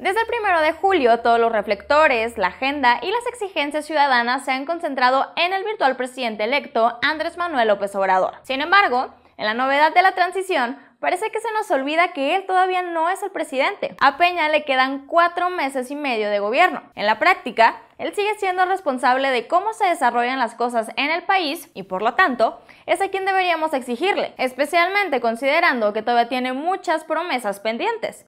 Desde el primero de julio, todos los reflectores, la agenda y las exigencias ciudadanas se han concentrado en el virtual presidente electo Andrés Manuel López Obrador. Sin embargo, en la novedad de la transición, parece que se nos olvida que él todavía no es el presidente. A Peña le quedan cuatro meses y medio de gobierno. En la práctica, él sigue siendo responsable de cómo se desarrollan las cosas en el país y por lo tanto es a quien deberíamos exigirle, especialmente considerando que todavía tiene muchas promesas pendientes.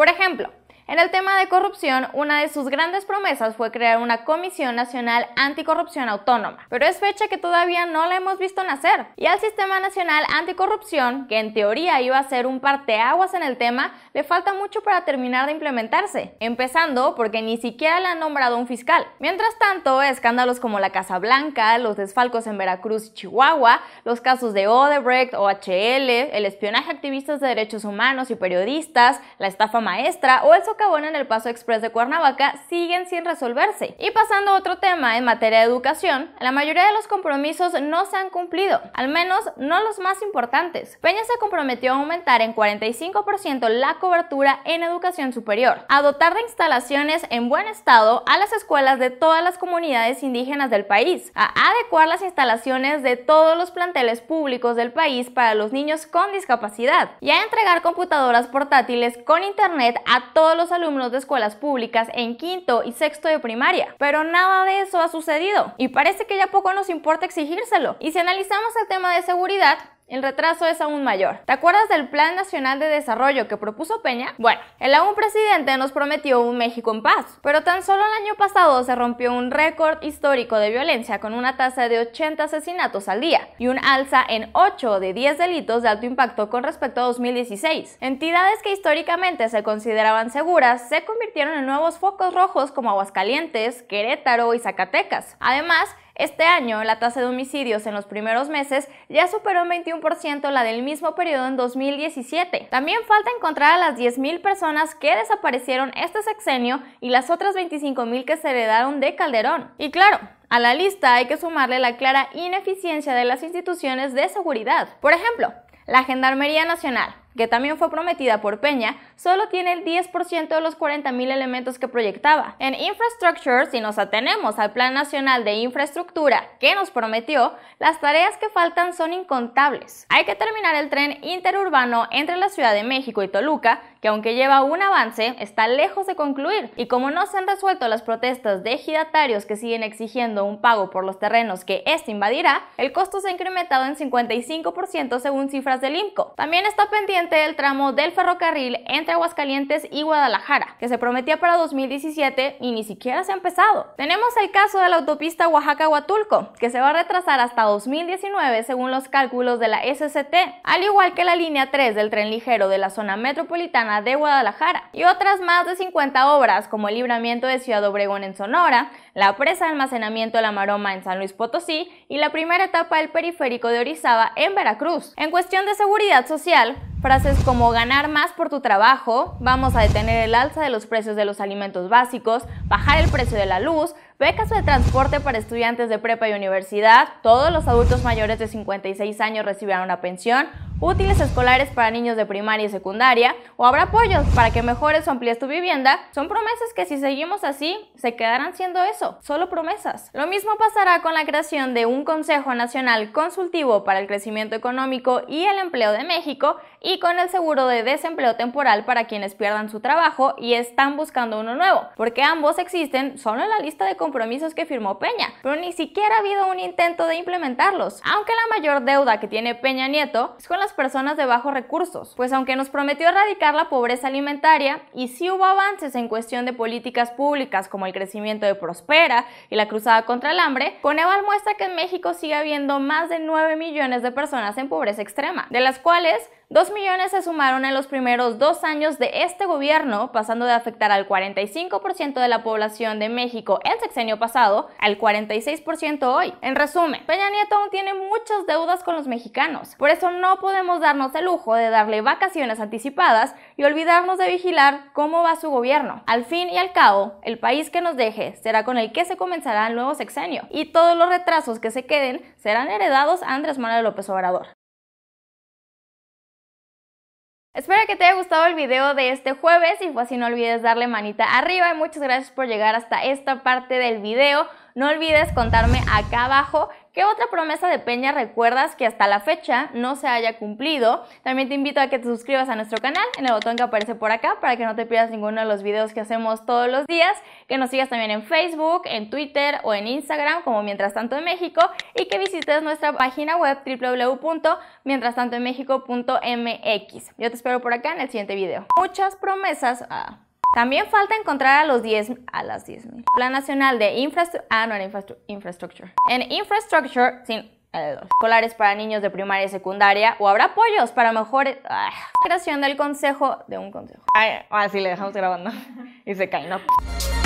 Por ejemplo, en el tema de corrupción, una de sus grandes promesas fue crear una Comisión Nacional Anticorrupción Autónoma, pero es fecha que todavía no la hemos visto nacer. Y al Sistema Nacional Anticorrupción, que en teoría iba a ser un parteaguas en el tema, le falta mucho para terminar de implementarse, empezando porque ni siquiera le han nombrado un fiscal. Mientras tanto, escándalos como la Casa Blanca, los desfalcos en Veracruz y Chihuahua, los casos de Odebrecht, OHL, el espionaje a activistas de derechos humanos y periodistas, la estafa maestra o el en el Paso Express de Cuernavaca siguen sin resolverse. Y pasando a otro tema en materia de educación, la mayoría de los compromisos no se han cumplido, al menos no los más importantes. Peña se comprometió a aumentar en 45% la cobertura en educación superior, a dotar de instalaciones en buen estado a las escuelas de todas las comunidades indígenas del país, a adecuar las instalaciones de todos los planteles públicos del país para los niños con discapacidad y a entregar computadoras portátiles con internet a todos los alumnos de escuelas públicas en quinto y sexto de primaria. Pero nada de eso ha sucedido y parece que ya poco nos importa exigírselo. Y si analizamos el tema de seguridad, el retraso es aún mayor. ¿Te acuerdas del Plan Nacional de Desarrollo que propuso Peña? Bueno, el aún presidente nos prometió un México en paz, pero tan solo el año pasado se rompió un récord histórico de violencia con una tasa de 80 asesinatos al día y un alza en 8 de 10 delitos de alto impacto con respecto a 2016. Entidades que históricamente se consideraban seguras se convirtieron en nuevos focos rojos como Aguascalientes, Querétaro y Zacatecas. Además, este año, la tasa de homicidios en los primeros meses ya superó en 21% la del mismo periodo en 2017. También falta encontrar a las 10.000 personas que desaparecieron este sexenio y las otras 25.000 que se heredaron de Calderón. Y claro, a la lista hay que sumarle la clara ineficiencia de las instituciones de seguridad. Por ejemplo, la Gendarmería Nacional que también fue prometida por Peña, solo tiene el 10% de los 40.000 elementos que proyectaba. En Infrastructure, si nos atenemos al Plan Nacional de Infraestructura que nos prometió, las tareas que faltan son incontables. Hay que terminar el tren interurbano entre la Ciudad de México y Toluca, que aunque lleva un avance, está lejos de concluir. Y como no se han resuelto las protestas de ejidatarios que siguen exigiendo un pago por los terrenos que este invadirá, el costo se ha incrementado en 55% según cifras del IMCO. También está pendiente el tramo del ferrocarril entre Aguascalientes y Guadalajara, que se prometía para 2017 y ni siquiera se ha empezado. Tenemos el caso de la autopista Oaxaca-Huatulco, que se va a retrasar hasta 2019 según los cálculos de la SCT, al igual que la línea 3 del tren ligero de la zona metropolitana de Guadalajara, y otras más de 50 obras como el libramiento de Ciudad Obregón en Sonora, la presa de almacenamiento de la Maroma en San Luis Potosí y la primera etapa del periférico de Orizaba en Veracruz. En cuestión de seguridad social, Frases como ganar más por tu trabajo, vamos a detener el alza de los precios de los alimentos básicos, bajar el precio de la luz, becas de transporte para estudiantes de prepa y universidad, todos los adultos mayores de 56 años recibirán una pensión, útiles escolares para niños de primaria y secundaria, o habrá apoyos para que mejores o amplíes tu vivienda, son promesas que si seguimos así, se quedarán siendo eso, solo promesas. Lo mismo pasará con la creación de un Consejo Nacional Consultivo para el Crecimiento Económico y el Empleo de México y con el seguro de desempleo temporal para quienes pierdan su trabajo y están buscando uno nuevo, porque ambos existen solo en la lista de compromisos que firmó Peña, pero ni siquiera ha habido un intento de implementarlos, aunque la mayor deuda que tiene Peña Nieto es con las personas de bajos recursos, pues aunque nos prometió erradicar la pobreza alimentaria y sí hubo avances en cuestión de políticas públicas como el crecimiento de Prospera y la cruzada contra el hambre, Coneval muestra que en México sigue habiendo más de 9 millones de personas en pobreza extrema, de las cuales Dos millones se sumaron en los primeros dos años de este gobierno, pasando de afectar al 45% de la población de México el sexenio pasado al 46% hoy. En resumen, Peña Nieto aún tiene muchas deudas con los mexicanos. Por eso no podemos darnos el lujo de darle vacaciones anticipadas y olvidarnos de vigilar cómo va su gobierno. Al fin y al cabo, el país que nos deje será con el que se comenzará el nuevo sexenio y todos los retrasos que se queden serán heredados a Andrés Manuel López Obrador. Espero que te haya gustado el video de este jueves y pues así no olvides darle manita arriba y muchas gracias por llegar hasta esta parte del video. No olvides contarme acá abajo qué otra promesa de Peña recuerdas que hasta la fecha no se haya cumplido. También te invito a que te suscribas a nuestro canal en el botón que aparece por acá para que no te pierdas ninguno de los videos que hacemos todos los días, que nos sigas también en Facebook, en Twitter o en Instagram como Mientras tanto en México y que visites nuestra página web México.mx. Yo te espero por acá en el siguiente video. Muchas promesas. Ah. También falta encontrar a los 10, a las 10.000. Plan Nacional de Infraestructura, ah, no, era Infra... Infrastructure. En Infrastructure, sin eh, escolares para niños de primaria y secundaria o habrá apoyos para mejores ah, creación del consejo de un consejo. Ah, sí, le dejamos grabando y se cae, ¿no?